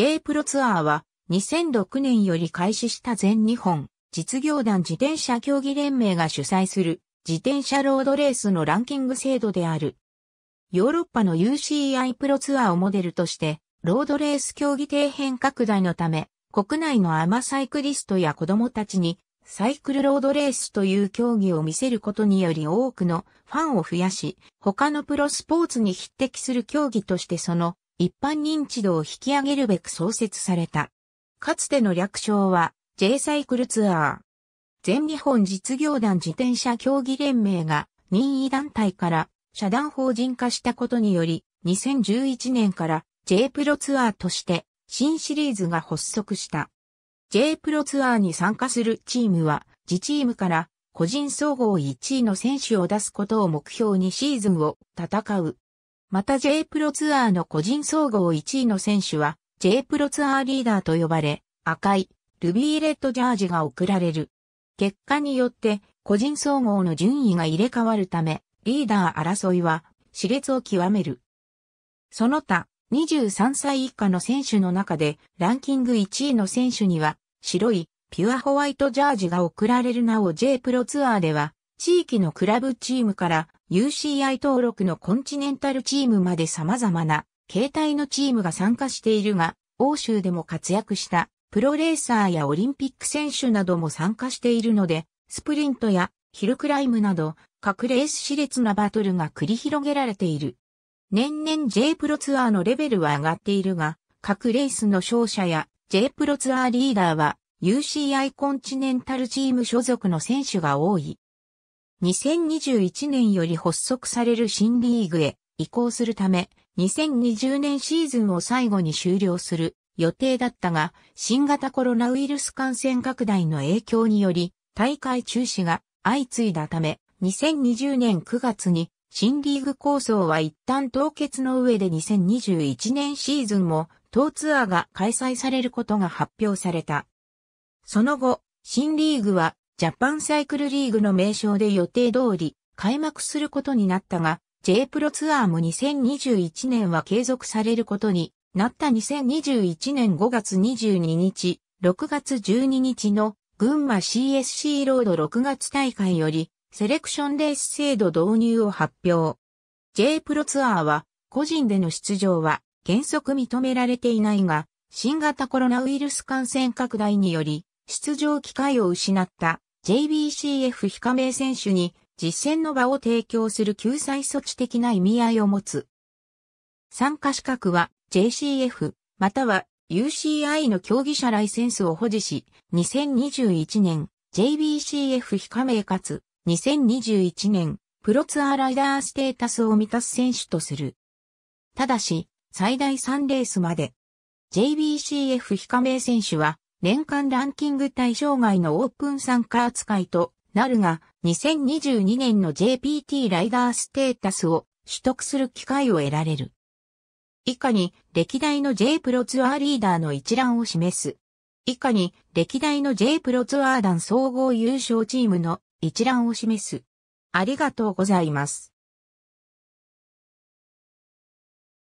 J プロツアーは2006年より開始した全日本実業団自転車競技連盟が主催する自転車ロードレースのランキング制度である。ヨーロッパの UCI プロツアーをモデルとしてロードレース競技底辺拡大のため国内のアマサイクリストや子供たちにサイクルロードレースという競技を見せることにより多くのファンを増やし、他のプロスポーツに匹敵する競技としてその一般認知度を引き上げるべく創設された。かつての略称は J サイクルツアー。全日本実業団自転車競技連盟が任意団体から社団法人化したことにより2011年から J プロツアーとして新シリーズが発足した。J プロツアーに参加するチームは自チームから個人総合1位の選手を出すことを目標にシーズンを戦う。また J プロツアーの個人総合1位の選手は J プロツアーリーダーと呼ばれ、赤いルビーレッドジャージが贈られる。結果によって個人総合の順位が入れ替わるため、リーダー争いは熾烈を極める。その他、23歳以下の選手の中でランキング1位の選手には白いピュアホワイトジャージが贈られるなお J プロツアーでは地域のクラブチームから UCI 登録のコンチネンタルチームまで様々な携帯のチームが参加しているが、欧州でも活躍したプロレーサーやオリンピック選手なども参加しているので、スプリントやヒルクライムなど各レース熾烈なバトルが繰り広げられている。年々 J プロツアーのレベルは上がっているが、各レースの勝者や J プロツアーリーダーは UCI コンチネンタルチーム所属の選手が多い。2021年より発足される新リーグへ移行するため、2020年シーズンを最後に終了する予定だったが、新型コロナウイルス感染拡大の影響により、大会中止が相次いだため、2020年9月に新リーグ構想は一旦凍結の上で2021年シーズンも当ツアーが開催されることが発表された。その後、新リーグはジャパンサイクルリーグの名称で予定通り開幕することになったが、J プロツアーも2021年は継続されることになった2021年5月22日、6月12日の群馬 CSC ロード6月大会よりセレクションレース制度導入を発表。J プロツアーは個人での出場は原則認められていないが、新型コロナウイルス感染拡大により出場機会を失った JBCF 非加盟選手に実践の場を提供する救済措置的な意味合いを持つ。参加資格は JCF または UCI の競技者ライセンスを保持し、2021年 JBCF 非加盟かつ2021年プロツアーライダーステータスを満たす選手とする。ただし、最大3レースまで。JBCF 非加盟選手は年間ランキング対象外のオープン参加扱いとなるが、2022年の JPT ライダーステータスを取得する機会を得られる。以下に歴代の J プロツアーリーダーの一覧を示す。以下に歴代の J プロツアー団総合優勝チームの一覧を示す。ありがとうございます。